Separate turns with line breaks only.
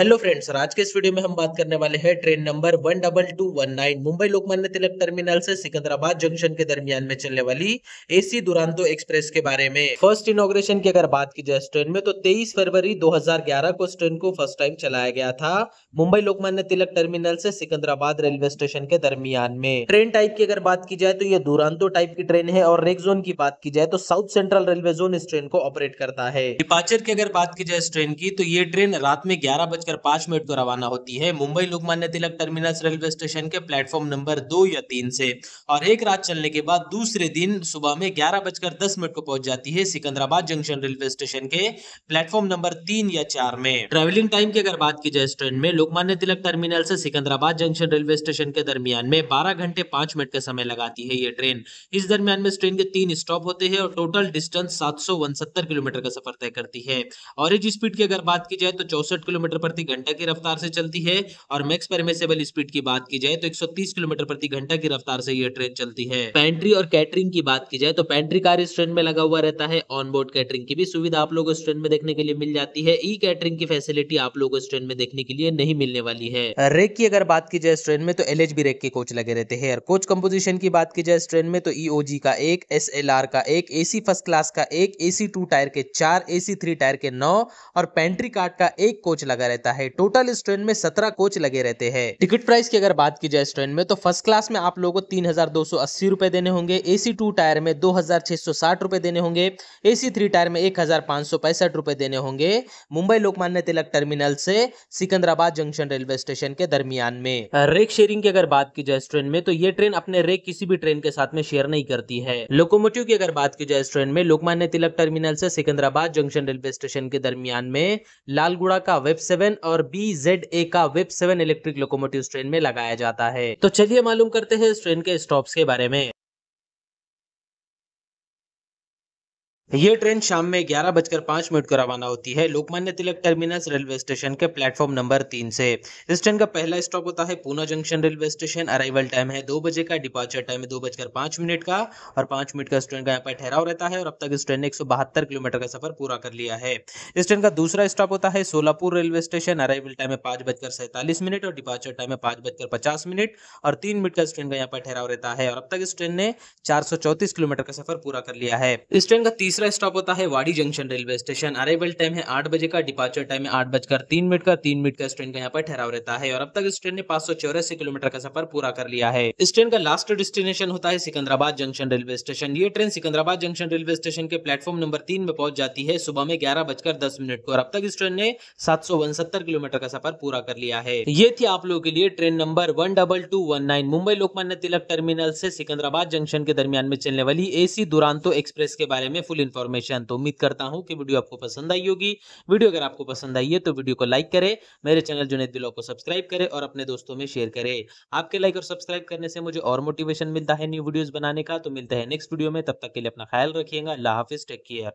hello friends और आज के इस वीडियो में हम बात करने वाले हैं train number one double two one nine Mumbai Lokmanya Tilak terminal से सिकंदराबाद जंक्शन के दरमियान में चलने वाली एसी दुरांतो एक्सप्रेस के बारे में फर्स्ट इनोग्रेशन की अगर बात की जाए ट्रेन में तो 23 फरवरी 2011 को इस ट्रेन को फर्स्ट टाइम चलाया गया था मुंबई लोकमान्य तिलक टर्मिनल से सिकंदराबाद रेलवे स्टेशन के दरमियान में ट्रेन टाइप की अगर बात की जाए तो ये दुरांतो टाइप की ट्रेन है और रेक जोन की बात की जाए तो साउथ सेंट्रल रेलवे जोन इस ट्रेन को ऑपरेट करता है डिपार्चर की अगर बात की जाए इस ट्रेन की तो ये ट्रेन रात में ग्यारह बजकर बजकर पांच मिनट को तो रवाना होती है Mumbai Lokmanya Tilak terminus railway station के प्लेटफॉर्म नंबर दो या तीन से और एक रात चलने के बाद दूसरे दिन सुबह में ग्यारह बजकर दस मिनट को पहुंच जाती है सिकंदराबाद जंक्शन रेलवे स्टेशन के प्लेटफॉर्म नंबर तीन या चार में ट्रेवलिंग टाइम की अगर बात की जाए ट्रेन में लोकमान्य तिलक टर्मिनल से सिकंदराबाद जंक्शन रेलवे स्टेशन के दरमियान में बारह घंटे पांच मिनट का समय लगाती है ये ट्रेन इस दरमियान में ट्रेन के तीन स्टॉप होते हैं और टोटल डिस्टेंस सात किलोमीटर का सफर तय करती है और स्पीड की अगर बात की जाए तो चौसठ किलोमीटर प्रति प्रति घंटा की रफ्तार से चलती है और मैक्स परमिसेबल स्पीड की बात की जाए तो 130 किलोमीटर प्रति घंटा की रफ्तार से यह ट्रेन चलती है पैंट्री और कैटरिंग की बात की जाए तो पैंट्री कार इस ट्रेन में लगा हुआ रहता है ऑन बोर्ड कैटरिंग की भी सुविधा आप लोग इस ट्रेन में देखने के लिए मिल जाती है ई कैटरिंग की फैसिलिटी आप लोग इस ट्रेन में देखने के लिए नहीं मिलने वाली है रेक की अगर बात की जाए इस ट्रेन में तो एल रेक के कोच लगे रहते हैं और कोच कम्पोजिशन की बात की जाए इस ट्रेन में तो ई e का एक एस का एक ए फर्स्ट क्लास का एक ए टू टायर के चार ए थ्री टायर के नौ और पेंट्री कार्ड का एक कोच लगा रहता रहता है टोटल इस ट्रेन में सत्रह कोच लगे रहते हैं टिकट प्राइस की अगर बात की जाए इस ट्रेन में तो फर्स्ट क्लास में आप लोगों को तीन हजार दो सौ अस्सी रुपए देने होंगे एसी टू टायर में दो हजार छह सौ साठ रुपए देने होंगे एसी थ्री टायर में एक हजार पांच सौ पैंसठ रुपए देने होंगे मुंबई लोकमान्य तिलक टर्मिनल से सिकंदराबाद जंक्शन रेलवे स्टेशन के दरमियान में रेक शेयरिंग की अगर बात की जाए इस ट्रेन में तो ये ट्रेन अपने रेक किसी भी ट्रेन के साथ में शेयर नहीं करती है लोकोमोटिव की अगर बात की जाए इस ट्रेन में लोकमान्य तिलक टर्मिनल से सिकंदराबाद जंक्शन रेलवे स्टेशन के दरमियान में लालगुड़ा का वेब सेवन सेवन और बी जेड ए का वेब सेवन इलेक्ट्रिक लोकोमोटिव ट्रेन में लगाया जाता है तो चलिए मालूम करते हैं इस ट्रेन के स्टॉप के बारे में ये ट्रेन शाम में ग्यारह बजकर पांच मिनट को रवाना होती है Lokmanya Tilak terminus railway station के प्लेटफॉर्म नंबर तीन से इस ट्रेन का पहला स्टॉप होता है Poona junction railway station arrival time है दो बजे का डिपार्चर टाइम है दो बजकर पांच मिनट का और पांच मिनट का इस ट्रेन का यहाँ पर ठहराव रहता है और अब तक इस ट्रेन ने एक किलोमीटर का सफर पूरा कर लिया है इस ट्रेन का दूसरा स्टॉप होता है Solapur railway station arrival time है पांच बजकर सैंतालीस मिनट और डिपार्चर टाइम है पांच बजकर पचास मिनट और तीन मिनट का इस ट्रेन का यहाँ पर ठहराव रहता है और अब तक इस ट्रेन ने चार किलोमीटर का सफर पूरा कर लिया है इस ट्रेन का तीसरा तीसरा स्टॉप होता है Wadi junction railway station arrival time है आठ बजे का डिपार्चर टाइम है आठ बजकर तीन मिनट का तीन मिनट का इस ट्रेन का यहाँ पर ठहराव रहता है और अब तक इस ट्रेन ने पाँच किलोमीटर का सफर पूरा कर लिया है इस ट्रेन का लास्ट डेस्टिनेशन होता है सिकंदराबाद जंक्शन रेलवे स्टेशन ये train Secunderabad junction railway station के प्लेटफॉर्म नंबर तीन में पहुंच जाती है सुबह में ग्यारह बजकर दस मिनट को और अब तक इस ट्रेन ने सात किलोमीटर का सफर पूरा कर लिया है ये थी आप लोगों के लिए train number one double two one nine Mumbai Lokmanya Tilak terminal से सिकंदराबाद जंक्शन के दरमियान में चलने वाली एसी दुरांतो एक्सप्रेस के बारे में फुल इन्फॉर्मेशन तो उम्मीद करता हूँ कि वीडियो आपको पसंद आई होगी वीडियो अगर आपको पसंद आई है तो वीडियो को लाइक करें मेरे चैनल जुनेद दिलो को सब्सक्राइब करें और अपने दोस्तों में शेयर करें आपके लाइक और सब्सक्राइब करने से मुझे और मोटिवेशन मिलता है न्यू वीडियोज बनाने का तो मिलते हैं नेक्स्ट वीडियो में तब तक के लिए अपना ख्याल रखिएगा अल्लाह हाफिज टेक केयर